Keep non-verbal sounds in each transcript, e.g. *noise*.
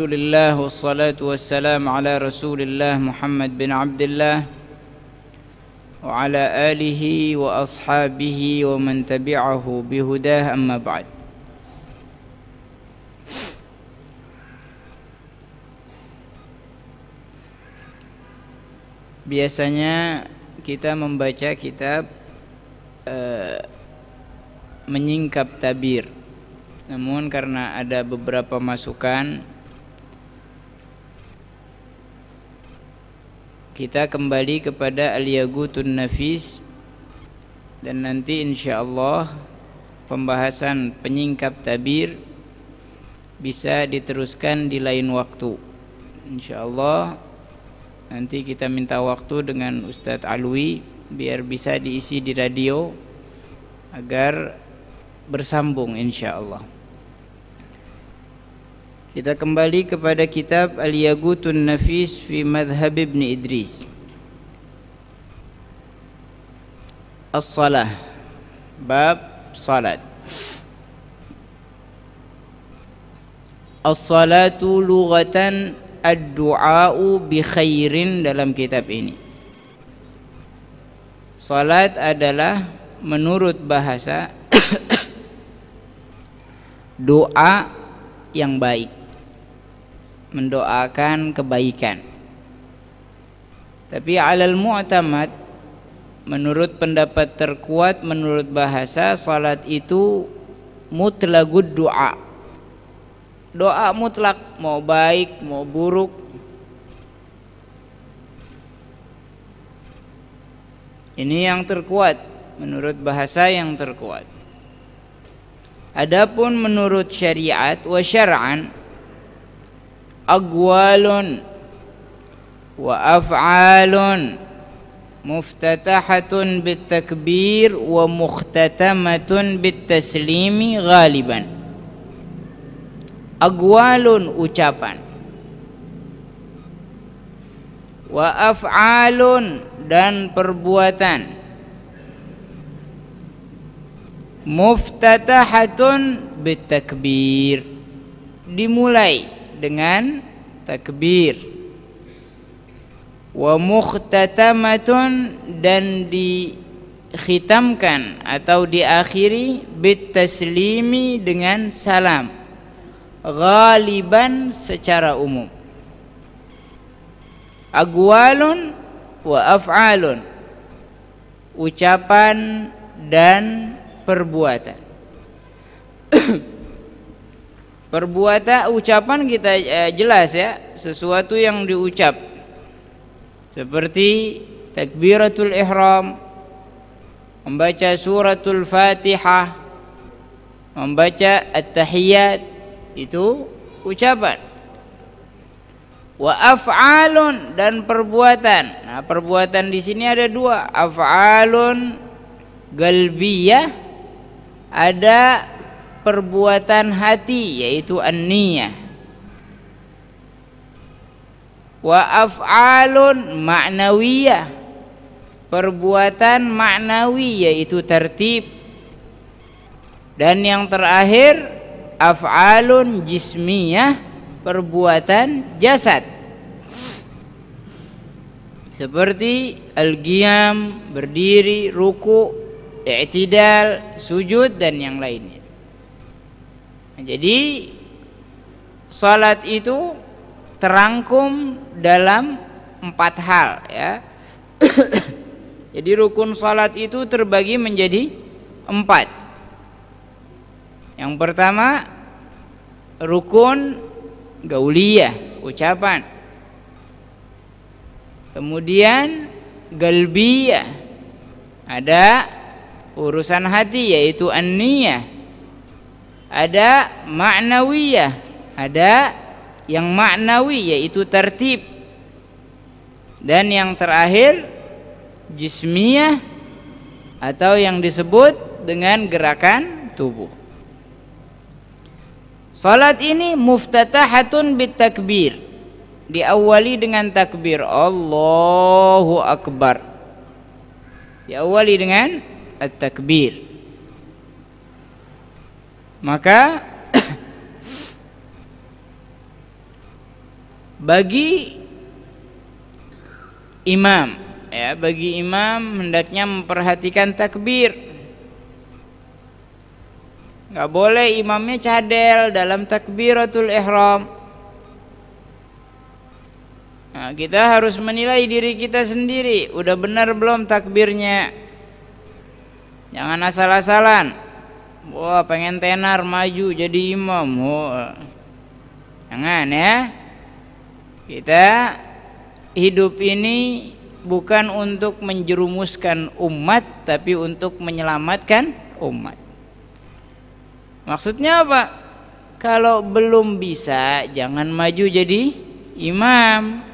Alhamdulillah wassalatu wassalam ala Rasulillah Muhammad bin Abdullah wa ala alihi wa ashabihi wa man tabi'ahu bihudah amma ba'd Biasanya kita membaca kitab eh, menyingkap tabir Namun karena ada beberapa masukan kita kembali kepada al-yagutun nafis dan nanti Insya Allah pembahasan penyingkap tabir bisa diteruskan di lain waktu Insya Allah nanti kita minta waktu dengan Ustadz Alwi biar bisa diisi di radio agar bersambung Insya Allah. Kita kembali kepada kitab Al-Yagutun Nafis fi Madhab Ibn Idris As-Salah Bab Salat As-salatu lughatan ad-du'a'u bi khairin dalam kitab ini Salat adalah menurut bahasa *coughs* doa yang baik mendoakan kebaikan. Tapi alal mu'tamad menurut pendapat terkuat menurut bahasa salat itu mutlagud doa. Doa mutlak mau baik mau buruk Ini yang terkuat menurut bahasa yang terkuat. Adapun menurut syariat wa syar'an أقوال وأفعال مفتتحة بالتكبير ومختتمة بالتسليم غالبا أقوال أجابا وأفعال dan perbuatan muftatahatun bitakbir dimulai dengan takbir wa mukhtatamatun dan dikhitamkan atau diakhiri bit taslimi dengan salam ghaliban secara umum agwalun wa af'alun ucapan dan perbuatan *clears throat* Perbuatan ucapan kita eh, jelas ya, sesuatu yang diucap. Seperti takbiratul ihram, membaca suratul Fatihah, membaca at-tahiyat itu ucapan. Wa af'alun dan perbuatan. Nah, perbuatan di sini ada dua, af'alun galbiyah ada perbuatan hati yaitu an-niyah wa af'alun ma'nawiyah perbuatan maknawi yaitu tertib dan yang terakhir af'alun jismiyah perbuatan jasad seperti al-qiyam berdiri ruku i'tidal sujud dan yang lainnya jadi salat itu terangkum dalam empat hal ya. *coughs* Jadi rukun salat itu terbagi menjadi empat. Yang pertama rukun gauliyah, ucapan. Kemudian galbiyah, ada urusan hati yaitu an ada maknawiyah, ada yang maknawi yaitu tertib. Dan yang terakhir jismiyah atau yang disebut dengan gerakan tubuh. Salat ini muftatahatun bitakbir. Diawali dengan takbir Allahu Akbar. Diawali dengan at-takbir. Maka *coughs* bagi imam ya bagi imam hendaknya memperhatikan takbir nggak boleh imamnya cadel dalam takbiratul ihram nah, kita harus menilai diri kita sendiri udah benar belum takbirnya jangan asal-asalan wah pengen tenar maju jadi imam Wah. jangan ya kita hidup ini bukan untuk menjerumuskan umat tapi untuk menyelamatkan umat maksudnya apa kalau belum bisa jangan maju jadi imam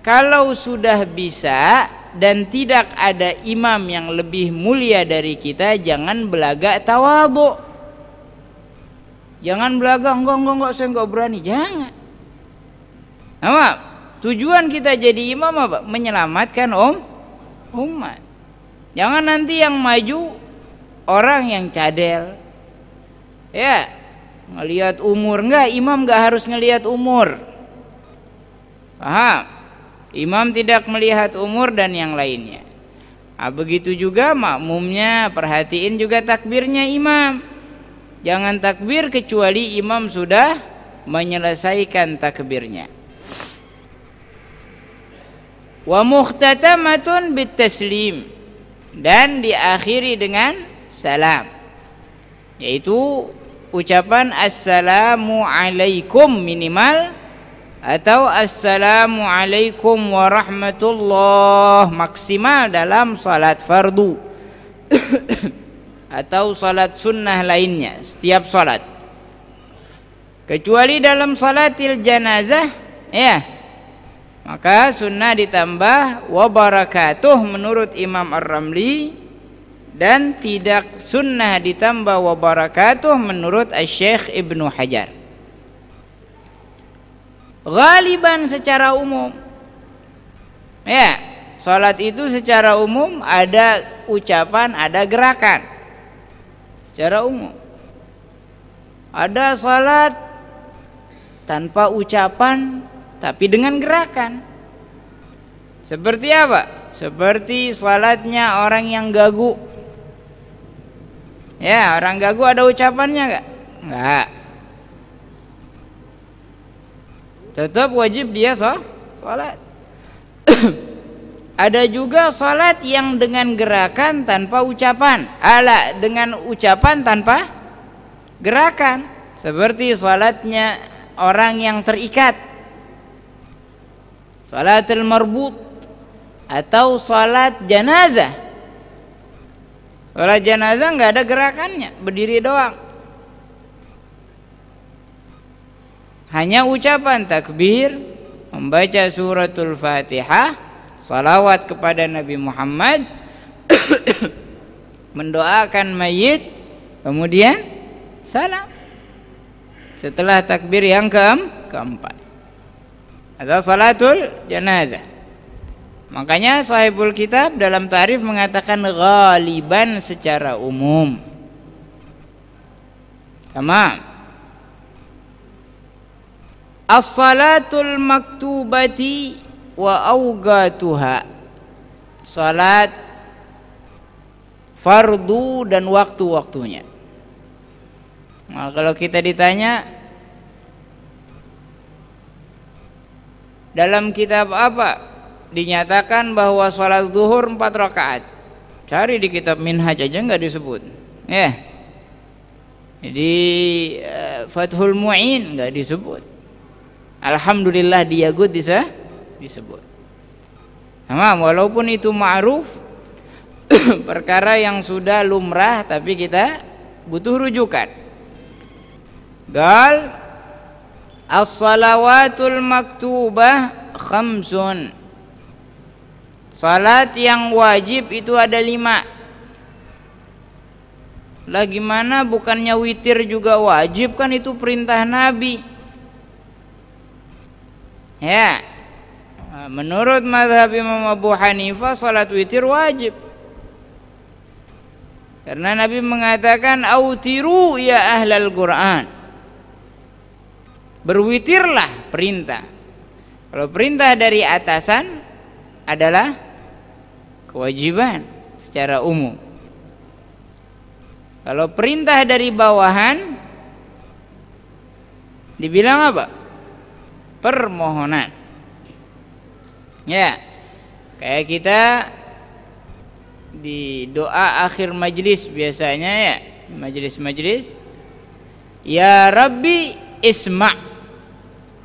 kalau sudah bisa dan tidak ada imam yang lebih mulia dari kita jangan belaga tawadhu jangan belaga enggak enggak enggak saya enggak berani jangan apa tujuan kita jadi imam apa menyelamatkan om umat jangan nanti yang maju orang yang cadel ya ngelihat umur enggak imam enggak harus ngelihat umur paham Imam tidak melihat umur dan yang lainnya. Nah, begitu juga makmumnya, perhatiin juga takbirnya imam. Jangan takbir kecuali imam sudah menyelesaikan takbirnya. Wa muhtatamatun bitaslim dan diakhiri dengan salam yaitu ucapan assalamu alaikum minimal atau assalamualaikum warahmatullah maksimal dalam salat fardu *coughs* atau salat sunnah lainnya setiap salat kecuali dalam salatil janazah ya maka sunnah ditambah wa barakatuh menurut Imam Ar-Ramli dan tidak sunnah ditambah wa barakatuh menurut Syekh Ibnu Hajar Galiban secara umum. Ya, Sholat itu secara umum ada ucapan, ada gerakan. Secara umum. Ada sholat tanpa ucapan tapi dengan gerakan. Seperti apa? Seperti sholatnya orang yang gagu. Ya, orang gagu ada ucapannya enggak? Enggak. tetap wajib dia so, sholat *coughs* ada juga sholat yang dengan gerakan tanpa ucapan ala dengan ucapan tanpa gerakan seperti sholatnya orang yang terikat sholatul marbut atau sholat janazah sholat janazah nggak ada gerakannya berdiri doang hanya ucapan takbir membaca suratul fatihah salawat kepada Nabi Muhammad *coughs* mendoakan mayit kemudian salam setelah takbir yang ke keempat atau salatul janazah makanya sahibul kitab dalam tarif mengatakan ghaliban secara umum tamam As-salatul maktubati wa awgatuha Salat fardu dan waktu-waktunya Nah kalau kita ditanya Dalam kitab apa? Dinyatakan bahwa salat zuhur empat rakaat Cari di kitab minhaj aja nggak disebut Ya yeah. Jadi eh, Fathul Mu'in nggak disebut Alhamdulillah dia good bisa eh? disebut nah, walaupun itu ma'ruf *coughs* perkara yang sudah lumrah tapi kita butuh rujukan gal as-salawatul maktubah khamsun salat yang wajib itu ada lima lah gimana bukannya witir juga wajib kan itu perintah Nabi Ya. Ah, menurut mazhab Imam Abu Hanifah salat witir wajib. Karena Nabi mengatakan autiru ya ahlal Quran. Berwitirlah perintah. Kalau perintah dari atasan adalah kewajiban secara umum. Kalau perintah dari bawahan dibilang apa? permohonan ya kayak kita di doa akhir majelis biasanya ya majelis-majelis ya Rabbi isma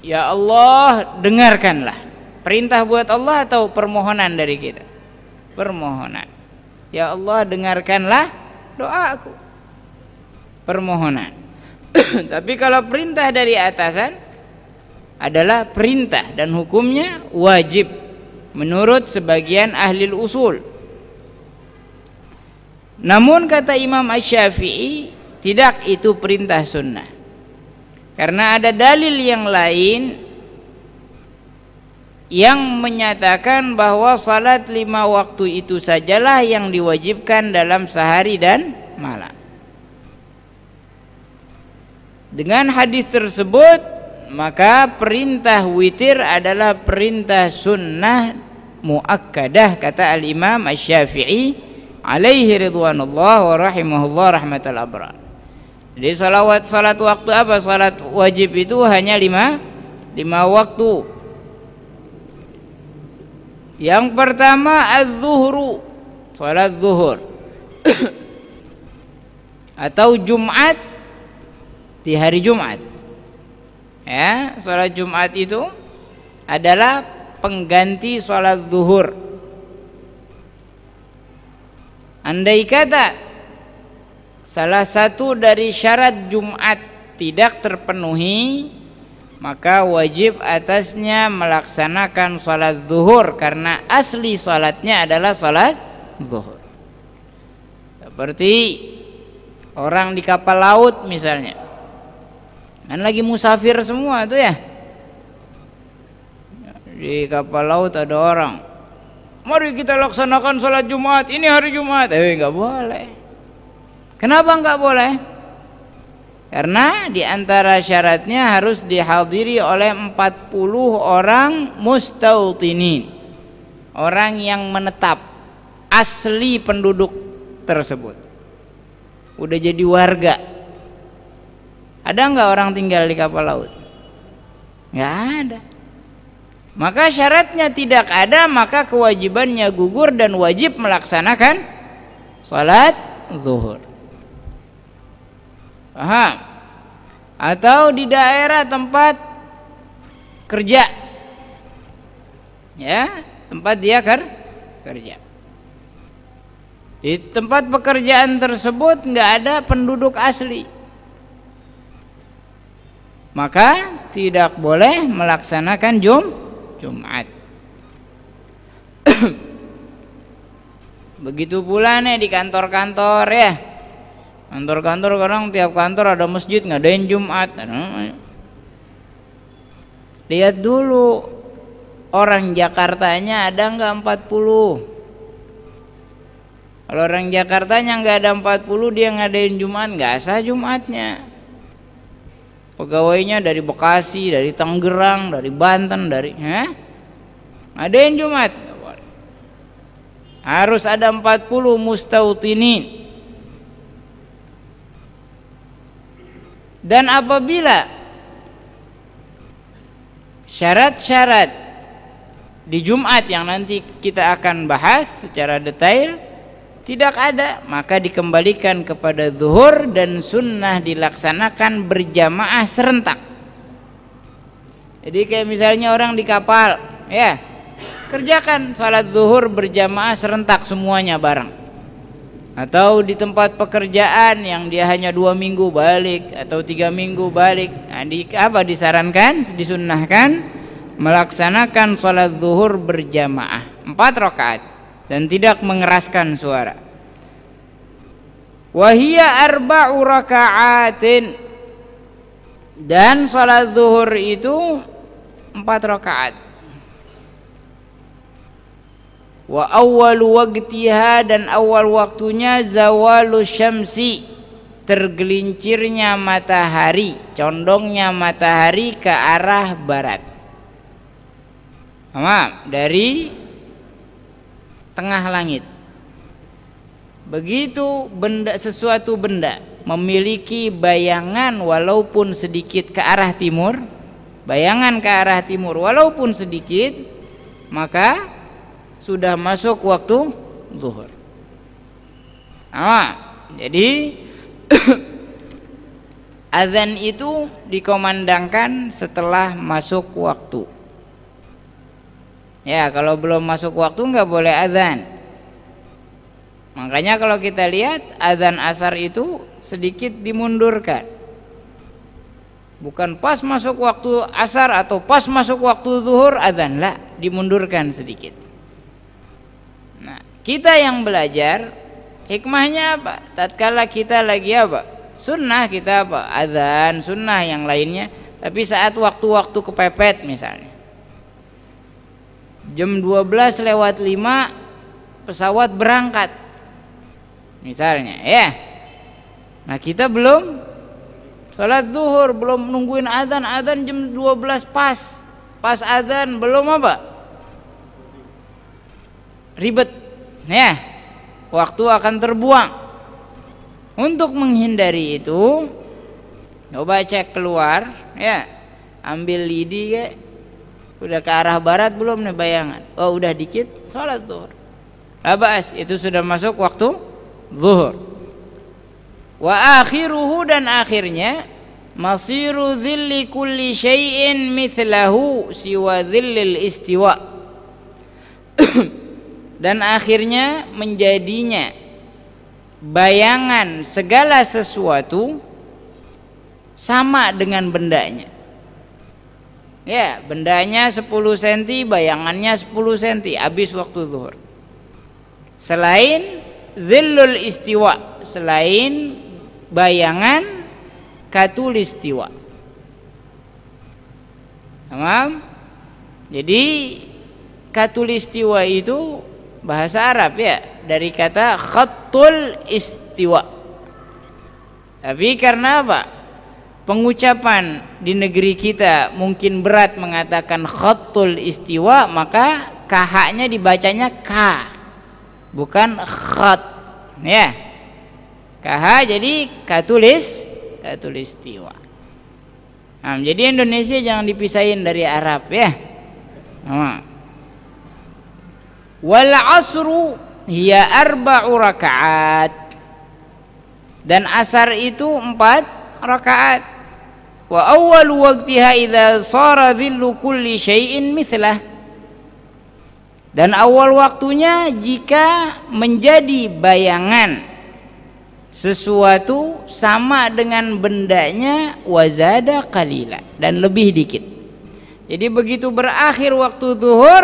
ya Allah dengarkanlah perintah buat Allah atau permohonan dari kita permohonan ya Allah dengarkanlah doaku permohonan *clears throat* tapi kalau perintah dari atasan adalah perintah dan hukumnya wajib menurut sebagian ahli usul namun kata Imam Ash-Syafi'i tidak itu perintah sunnah karena ada dalil yang lain yang menyatakan bahwa salat lima waktu itu sajalah yang diwajibkan dalam sehari dan malam. Dengan hadis tersebut maka perintah witir adalah perintah sunnah muakkadah kata al-imam asy-syafi'i alaihi ridwanullah wa rahimahullah rahmatal abrar jadi salawat salat waktu apa salat wajib itu hanya lima lima waktu yang pertama az-zuhru salat zuhur *coughs* atau Jumat di hari Jumat ya sholat Jumat itu adalah pengganti sholat zuhur andai kata salah satu dari syarat Jumat tidak terpenuhi maka wajib atasnya melaksanakan sholat zuhur karena asli sholatnya adalah sholat zuhur seperti orang di kapal laut misalnya kan lagi musafir semua itu ya di kapal laut ada orang mari kita laksanakan sholat jumat ini hari jumat eh nggak boleh kenapa nggak boleh karena di antara syaratnya harus dihadiri oleh 40 orang mustautinin. Orang yang menetap asli penduduk tersebut. Udah jadi warga ada nggak orang tinggal di kapal laut? Nggak ada. Maka syaratnya tidak ada, maka kewajibannya gugur dan wajib melaksanakan salat zuhur. Aha. Atau di daerah tempat kerja. Ya, tempat dia ker kerja. Di tempat pekerjaan tersebut nggak ada penduduk asli maka tidak boleh melaksanakan jum Jumat. *coughs* Begitu pula nih di kantor-kantor ya. Kantor-kantor kadang tiap kantor ada masjid nggak ngadain Jumat. Lihat dulu orang Jakartanya ada nggak 40? Kalau orang Jakartanya nggak ada 40 dia ngadain Jumat nggak sah Jumatnya. Pegawainya dari Bekasi, dari Tangerang, dari Banten, dari eh? Ada yang Jumat? Harus ada 40 mustautinin. Dan apabila syarat-syarat di Jumat yang nanti kita akan bahas secara detail tidak ada maka dikembalikan kepada zuhur dan sunnah dilaksanakan berjamaah serentak jadi kayak misalnya orang di kapal ya kerjakan salat zuhur berjamaah serentak semuanya bareng atau di tempat pekerjaan yang dia hanya dua minggu balik atau tiga minggu balik nah, di, apa disarankan disunnahkan melaksanakan salat zuhur berjamaah empat rakaat dan tidak mengeraskan suara. Wahia arba'u raka'atin dan salat zuhur itu empat rakaat. Wa awal waktiha dan awal waktunya zawalu syamsi tergelincirnya matahari, condongnya matahari ke arah barat. Tamam, dari tengah langit. Begitu benda sesuatu benda memiliki bayangan walaupun sedikit ke arah timur, bayangan ke arah timur walaupun sedikit, maka sudah masuk waktu zuhur. Nah, jadi *coughs* azan itu dikomandangkan setelah masuk waktu. Ya, kalau belum masuk waktu nggak boleh azan. Makanya kalau kita lihat azan asar itu sedikit dimundurkan. Bukan pas masuk waktu asar atau pas masuk waktu zuhur azan lah, dimundurkan sedikit. Nah, kita yang belajar hikmahnya apa? Tatkala kita lagi apa? Sunnah kita apa? Azan, sunnah yang lainnya. Tapi saat waktu-waktu kepepet misalnya jam 12 lewat 5 pesawat berangkat misalnya ya nah kita belum sholat zuhur belum nungguin adzan adzan jam 12 pas pas adzan belum apa ribet ya waktu akan terbuang untuk menghindari itu coba cek keluar ya ambil lidi kek udah ke arah barat belum nih bayangan oh udah dikit sholat zuhur labas itu sudah masuk waktu zuhur wa akhiruhu dan akhirnya masiru dhilli kulli syai'in mithlahu siwa dhillil istiwa *coughs* dan akhirnya menjadinya bayangan segala sesuatu sama dengan bendanya Ya, bendanya 10 cm, bayangannya 10 cm habis waktu zuhur. Selain zillul istiwa, selain bayangan katul istiwa. Tamam? Jadi katul istiwa itu bahasa Arab ya, dari kata khatul istiwa. Tapi karena apa? pengucapan di negeri kita mungkin berat mengatakan khatul istiwa maka kahaknya dibacanya k bukan khat ya kah jadi katulis istiwa nah, jadi Indonesia jangan dipisahin dari Arab ya nah. wal asru hiya arba'u rakaat dan asar itu empat rakaat wa awal waktiha idza sara dhillu kulli syai'in mithlah dan awal waktunya jika menjadi bayangan sesuatu sama dengan bendanya wazada kalila dan lebih dikit jadi begitu berakhir waktu zuhur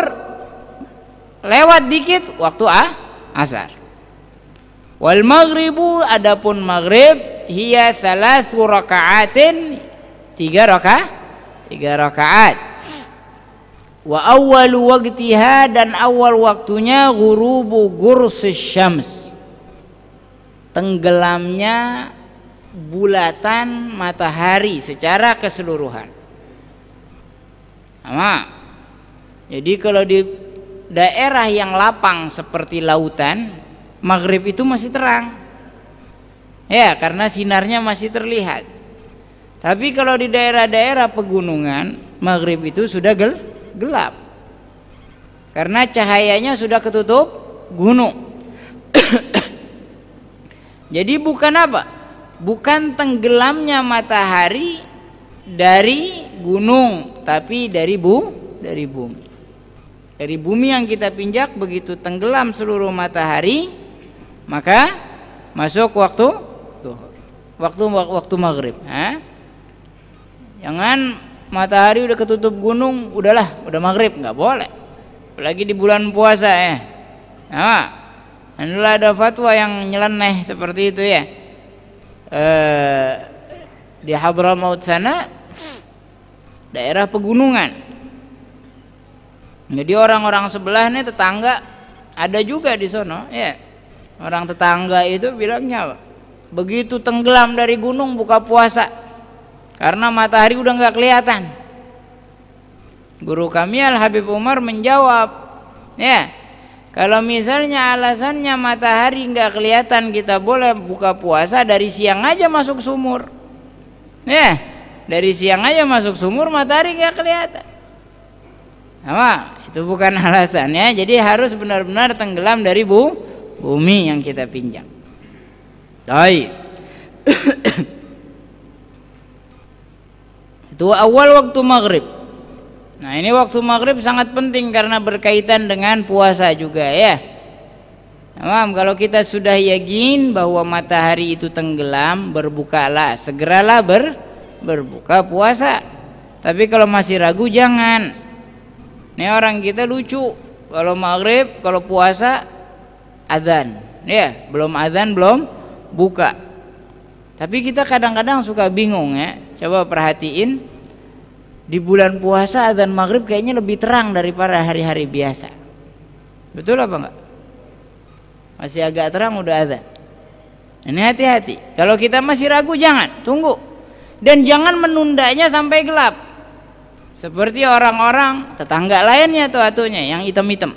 lewat dikit waktu ah, asar wal maghribu adapun maghrib hiya thalathu raka'atin tiga raka tiga rakaat wa awal waktiha dan awal waktunya gurubu gursus syams tenggelamnya bulatan matahari secara keseluruhan sama jadi kalau di daerah yang lapang seperti lautan maghrib itu masih terang Ya, karena sinarnya masih terlihat. Tapi kalau di daerah-daerah pegunungan, maghrib itu sudah gel gelap. Karena cahayanya sudah ketutup gunung. *coughs* Jadi bukan apa? Bukan tenggelamnya matahari dari gunung, tapi dari bu dari bumi. Dari bumi yang kita pinjak begitu tenggelam seluruh matahari, maka masuk waktu waktu waktu maghrib ha? jangan matahari udah ketutup gunung udahlah udah maghrib nggak boleh apalagi di bulan puasa ya nah, Alhamdulillah ada fatwa yang nyeleneh seperti itu ya e, di Hadramaut sana daerah pegunungan jadi orang-orang sebelah nih tetangga ada juga di sono ya orang tetangga itu bilangnya apa begitu tenggelam dari gunung buka puasa karena matahari udah nggak kelihatan guru kami Al Habib Umar menjawab ya kalau misalnya alasannya matahari nggak kelihatan kita boleh buka puasa dari siang aja masuk sumur ya dari siang aja masuk sumur matahari nggak kelihatan apa itu bukan *laughs* alasannya jadi harus benar-benar tenggelam dari bu bumi yang kita pinjam Dai. Itu awal waktu maghrib. Nah ini waktu maghrib sangat penting karena berkaitan dengan puasa juga ya. Tamam, kalau kita sudah yakin bahwa matahari itu tenggelam, berbukalah, segeralah ber, berbuka puasa. Tapi kalau masih ragu jangan. Ini orang kita lucu. Kalau maghrib, kalau puasa, azan. Ya, belum azan belum buka tapi kita kadang-kadang suka bingung ya coba perhatiin di bulan puasa dan maghrib kayaknya lebih terang daripada hari-hari biasa betul apa enggak masih agak terang udah ada ini hati-hati kalau kita masih ragu jangan tunggu dan jangan menundanya sampai gelap seperti orang-orang tetangga lainnya tuh atunya yang hitam-hitam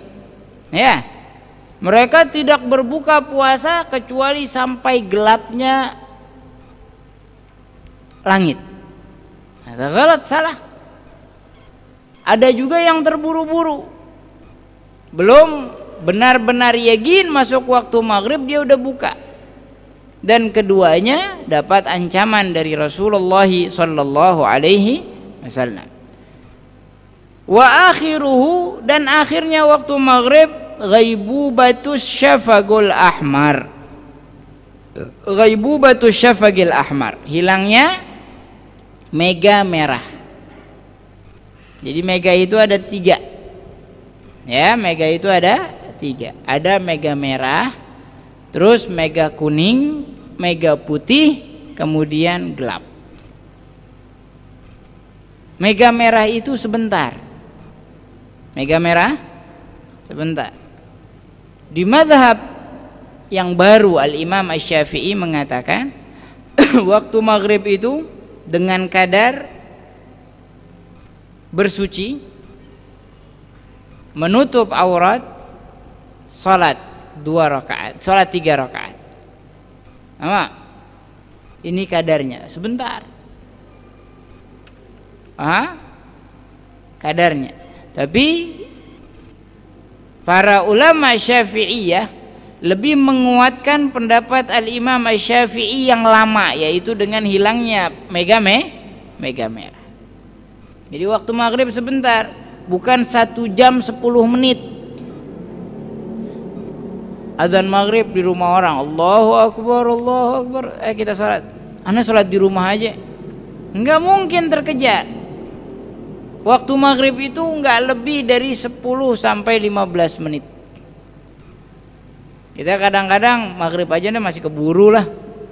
ya mereka tidak berbuka puasa kecuali sampai gelapnya langit. Ada galat salah. Ada juga yang terburu-buru. Belum benar-benar yakin masuk waktu maghrib dia udah buka. Dan keduanya dapat ancaman dari Rasulullah Sallallahu Alaihi Wasallam. Wa akhiruhu dan akhirnya waktu maghrib batu syafagul ahmar batu syafagil ahmar hilangnya mega merah jadi mega itu ada tiga ya mega itu ada tiga ada mega merah terus mega kuning mega putih kemudian gelap mega merah itu sebentar mega merah sebentar di madhab yang baru Al-Imam ash syafii mengatakan *clears throat* waktu maghrib itu dengan kadar bersuci menutup aurat salat dua rakaat salat tiga rakaat sama ini kadarnya sebentar ah kadarnya tapi para ulama syafi'iyah lebih menguatkan pendapat al-imam syafi'i yang lama yaitu dengan hilangnya megame mega merah jadi waktu maghrib sebentar bukan satu jam sepuluh menit azan maghrib di rumah orang Allahu Akbar Allahu Akbar eh kita sholat Anda sholat di rumah aja Enggak mungkin terkejar Waktu maghrib itu nggak lebih dari 10 sampai 15 menit. Kita kadang-kadang maghrib aja nih masih keburu lah.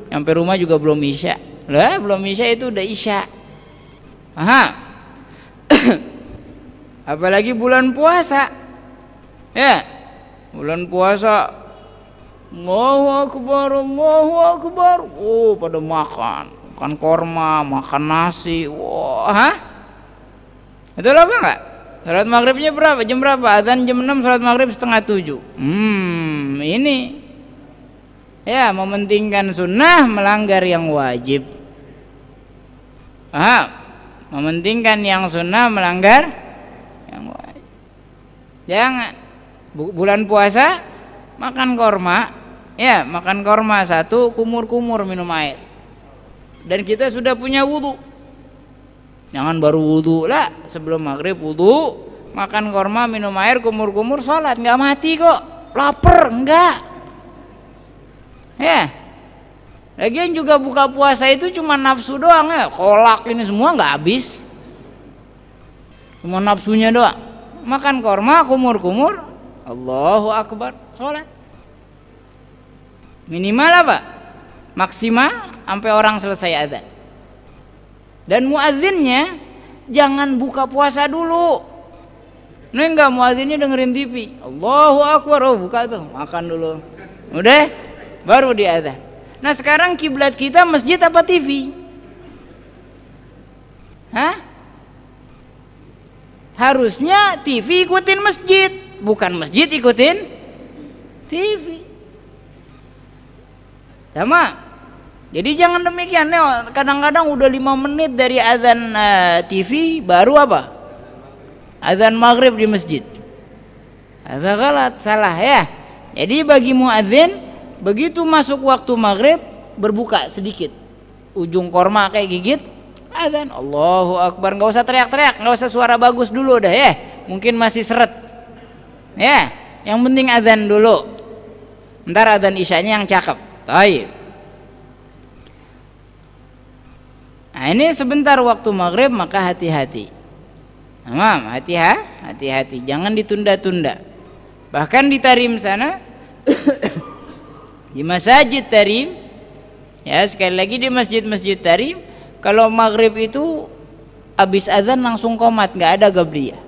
Sampai rumah juga belum isya. Lah belum isya itu udah isya. Aha. *coughs* Apalagi bulan puasa. Ya. Bulan puasa Allahu Akbar, Allahu Akbar. Oh, pada makan. Makan korma, makan nasi. Wah, wow, itu apa enggak? Salat maghribnya berapa? Jam berapa? Azan jam 6, salat maghrib setengah 7. Hmm, ini ya mementingkan sunnah melanggar yang wajib. Paham? Mementingkan yang sunnah melanggar yang wajib. Jangan bulan puasa makan korma, ya makan korma satu kumur-kumur minum air. Dan kita sudah punya wudhu jangan baru wudhu lah sebelum maghrib wudhu makan korma minum air kumur-kumur sholat nggak mati kok lapar enggak ya lagian juga buka puasa itu cuma nafsu doang ya kolak ini semua nggak habis cuma nafsunya doang makan korma kumur-kumur Allahu Akbar sholat minimal apa maksimal sampai orang selesai ada dan muazinnya jangan buka puasa dulu. Nih enggak muadzinnya dengerin TV. Allahu akbar, oh buka tuh, makan dulu. Udah baru diadzan. Nah, sekarang kiblat kita masjid apa TV? Hah? Harusnya TV ikutin masjid, bukan masjid ikutin TV. Sama? Jadi jangan demikian ya. Kadang-kadang udah lima menit dari azan eh, TV baru apa? Azan maghrib di masjid. Azan galat salah ya. Jadi bagi muadzin begitu masuk waktu maghrib berbuka sedikit ujung korma kayak gigit azan Allahu Akbar nggak usah teriak-teriak nggak usah suara bagus dulu dah ya mungkin masih seret ya yang penting azan dulu ntar azan isyanya yang cakep baik Nah, ini sebentar waktu maghrib maka hati-hati. Tamam, hati-hati, hati jangan ditunda-tunda. Bahkan di Tarim sana *coughs* di masjid Tarim ya sekali lagi di masjid-masjid Tarim kalau maghrib itu habis azan langsung komat nggak ada gabliyah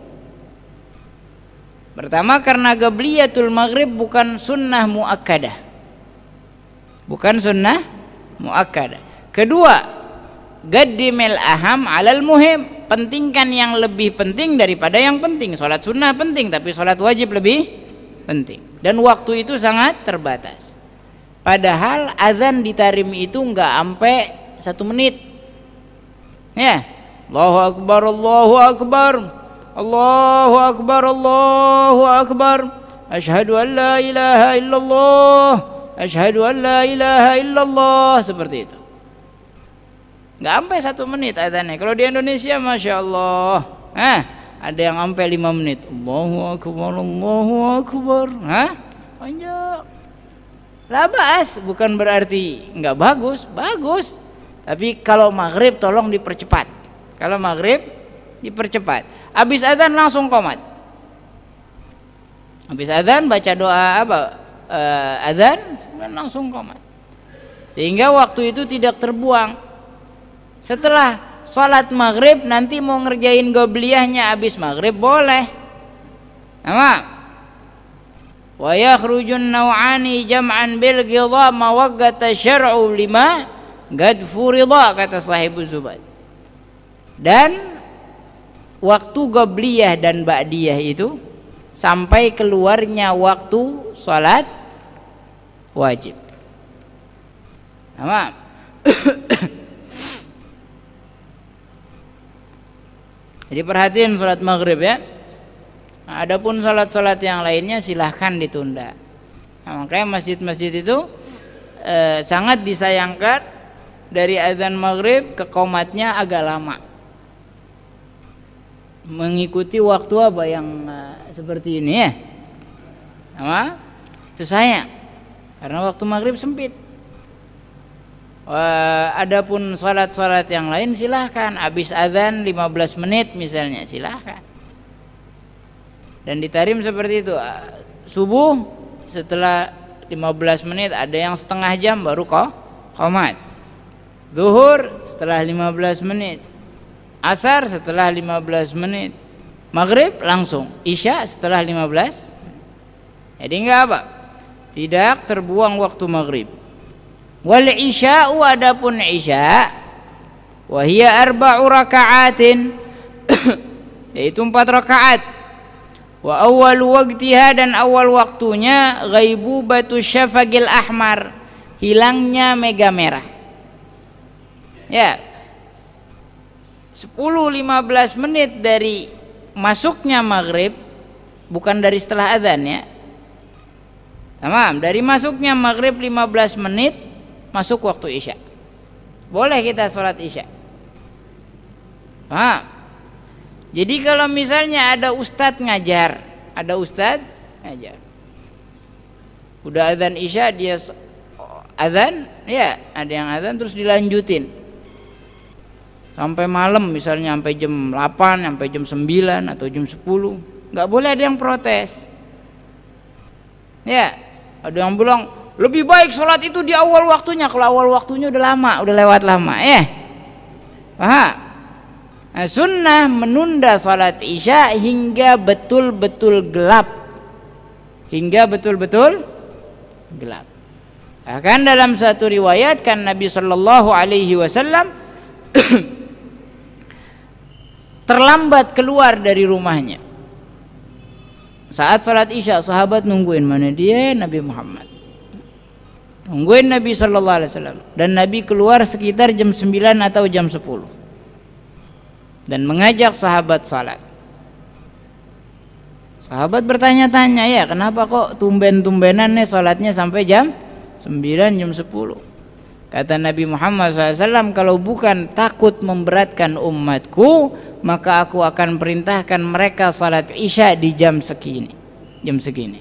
pertama karena tul maghrib bukan sunnah muakkadah bukan sunnah muakkadah kedua gadimil aham alal muhim pentingkan yang lebih penting daripada yang penting sholat sunnah penting tapi sholat wajib lebih penting dan waktu itu sangat terbatas padahal azan di tarim itu nggak sampai satu menit ya Allahu Akbar Allahu Akbar Allahu Akbar Allahu Akbar Ashadu an la ilaha illallah Ashadu an la ilaha illallah seperti itu nggak sampai satu menit adanya kalau di Indonesia masya Allah eh, ada yang sampai lima menit Allahu Akbar Allahu Akbar Hah? panjang labas bukan berarti nggak bagus bagus tapi kalau maghrib tolong dipercepat kalau maghrib dipercepat abis adzan langsung komat abis adzan baca doa apa uh, eh, adzan langsung komat sehingga waktu itu tidak terbuang setelah sholat maghrib nanti mau ngerjain gobliahnya habis maghrib boleh. Sama. Wa yakhrujun naw'ani jam'an bil ghidha mawaggata syar'u lima gad rida kata sahibu Zubat Dan waktu gobliyah dan ba'diyah itu sampai keluarnya waktu sholat wajib. Tamam. *coughs* Jadi perhatiin sholat maghrib ya. adapun sholat-sholat yang lainnya silahkan ditunda. Nah, makanya masjid-masjid itu eh, sangat disayangkan dari azan maghrib ke komatnya agak lama. Mengikuti waktu apa yang eh, seperti ini ya. Nah, Itu saya. Karena waktu maghrib sempit. Eh, adapun salat-salat yang lain silahkan habis azan 15 menit misalnya silahkan dan ditarim seperti itu eh, subuh setelah 15 menit ada yang setengah jam baru kok komat duhur setelah 15 menit asar setelah 15 menit maghrib langsung isya setelah 15 jadi enggak apa tidak terbuang waktu maghrib wal isya'u adapun isya wa hiya arba'u raka'atin *coughs* yaitu empat rakaat wa awal waktiha dan awal waktunya ghaibu batu syafagil ahmar hilangnya mega merah ya 10-15 menit dari masuknya maghrib bukan dari setelah adzan ya tamam dari masuknya maghrib 15 menit masuk waktu isya boleh kita sholat isya paham jadi kalau misalnya ada ustad ngajar ada ustad ngajar udah azan isya dia azan ya ada yang azan terus dilanjutin sampai malam misalnya sampai jam 8 sampai jam 9 atau jam 10 nggak boleh ada yang protes ya ada yang bilang lebih baik sholat itu di awal waktunya. Kalau awal waktunya udah lama, udah lewat lama. Eh, paham? Nah, sunnah menunda sholat isya hingga betul-betul gelap. Hingga betul-betul gelap. Akan dalam satu riwayat kan Nabi Shallallahu Alaihi Wasallam *coughs* terlambat keluar dari rumahnya. Saat sholat isya sahabat nungguin mana dia Nabi Muhammad Nungguin Nabi Shallallahu Alaihi Wasallam dan Nabi keluar sekitar jam 9 atau jam 10 dan mengajak sahabat salat. Sahabat bertanya-tanya ya kenapa kok tumben-tumbenan nih salatnya sampai jam 9 jam 10 Kata Nabi Muhammad SAW kalau bukan takut memberatkan umatku maka aku akan perintahkan mereka salat isya di jam segini jam segini.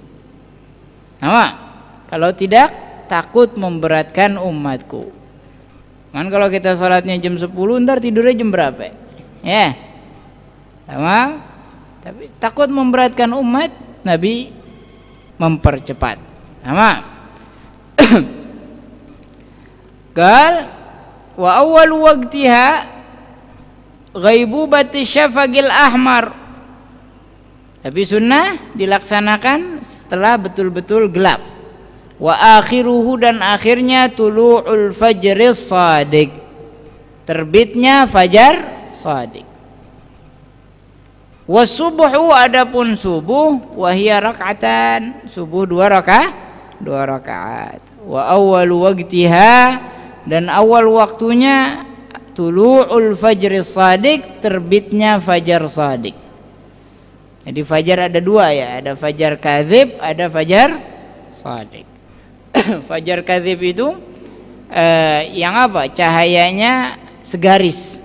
Nama? Kalau tidak takut memberatkan umatku. Kan kalau kita sholatnya jam 10, ntar tidurnya jam berapa? Ya, sama. Tapi takut memberatkan umat, Nabi mempercepat. Sama. Kal *coughs* wa awal waktiha ghaibubati syafaqil ahmar. Tapi sunnah dilaksanakan setelah betul-betul gelap wa akhiruhu dan akhirnya tulu'ul fajri sadiq terbitnya fajar sadiq wa subuhu adapun subuh hiya rakatan subuh dua rakaat dua rakaat wa awal waktiha dan awal waktunya tulu'ul fajri sadiq terbitnya fajar sadiq jadi fajar ada dua ya ada fajar kadzib ada fajar sadiq *coughs* fajar kadhib itu eh, yang apa cahayanya segaris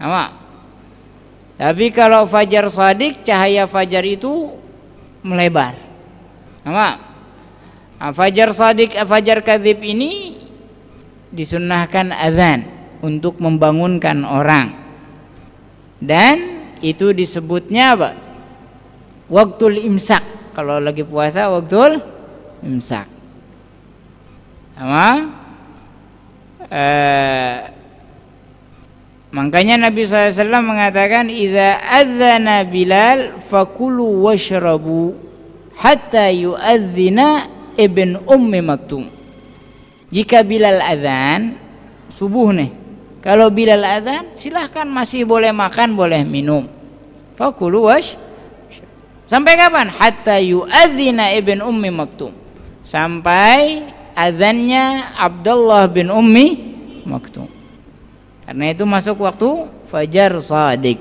sama tapi kalau fajar sadik cahaya fajar itu melebar sama nah, fajar sadik eh, fajar kadhib ini disunnahkan azan untuk membangunkan orang dan itu disebutnya apa waktu imsak kalau lagi puasa waktu imsak sama eh, Makanya Nabi SAW mengatakan Iza adzana Bilal fakulu washrabu Hatta yu'adzina ibn ummi maktum Jika Bilal adzan Subuh nih Kalau Bilal adzan silahkan masih boleh makan boleh minum Fakulu wash Sampai kapan? Hatta yu'adzina ibn ummi maktum Sampai azannya Abdullah bin Ummi Maktum karena itu masuk waktu fajar sadik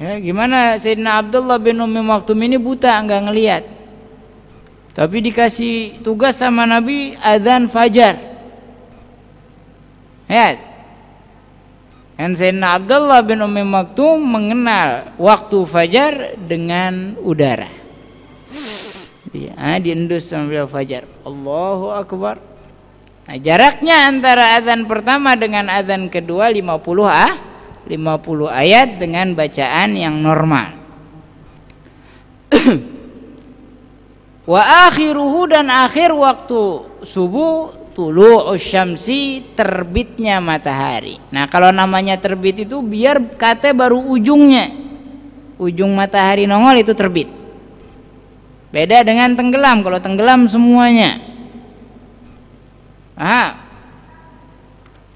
ya, gimana Sayyidina Abdullah bin Ummi Maktum ini buta nggak ngelihat tapi dikasih tugas sama Nabi azan fajar lihat dan Sayyidina Abdullah bin Ummi Maktum mengenal waktu fajar dengan udara. Iya, ah, diendus sama beliau fajar Allahu Akbar nah, jaraknya antara adzan pertama dengan adzan kedua 50 ah 50 ayat dengan bacaan yang normal *clears throat* wa akhiruhu dan akhir waktu subuh tulu usyamsi terbitnya matahari nah kalau namanya terbit itu biar kata baru ujungnya ujung matahari nongol itu terbit Beda dengan tenggelam. Kalau tenggelam semuanya. ah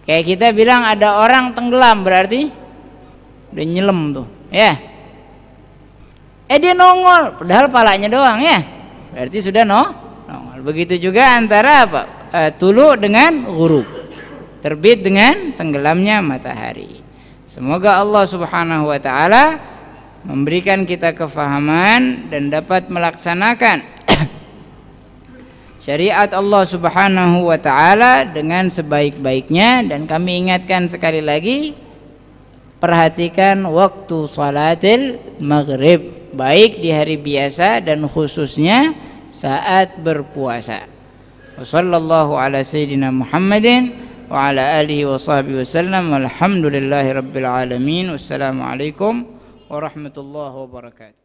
Kayak kita bilang ada orang tenggelam berarti udah nyelam tuh, ya. Eh dia nongol, padahal palanya doang ya. Berarti sudah no, nongol. Begitu juga antara apa? E, tulu dengan ghurub. Terbit dengan tenggelamnya matahari. Semoga Allah Subhanahu wa taala memberikan kita kefahaman dan dapat melaksanakan *coughs* syariat Allah Subhanahu wa taala dengan sebaik-baiknya dan kami ingatkan sekali lagi perhatikan waktu salatil maghrib baik di hari biasa dan khususnya saat berpuasa. ala sayyidina Muhammadin wa ala alihi wa sahbihi alamin. Wassalamualaikum ورحمة الله وبركاته